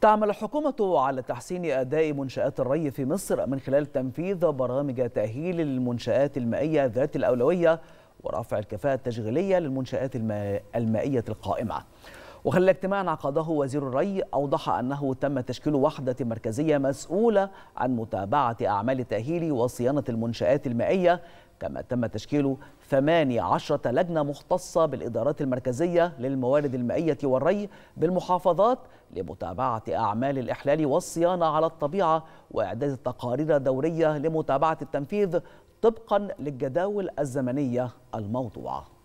تعمل الحكومة على تحسين أداء منشآت الري في مصر من خلال تنفيذ برامج تأهيل المنشآت المائية ذات الأولوية ورفع الكفاءة التشغيلية للمنشآت المائية القائمة وخلال اجتماع عقده وزير الري أوضح أنه تم تشكيل وحدة مركزية مسؤولة عن متابعة أعمال تأهيل وصيانة المنشآت المائية كما تم تشكيل 18 لجنة مختصة بالإدارات المركزية للموارد المائية والري بالمحافظات لمتابعة أعمال الإحلال والصيانة على الطبيعة وإعداد تقارير دورية لمتابعة التنفيذ طبقا للجداول الزمنية الموضوعة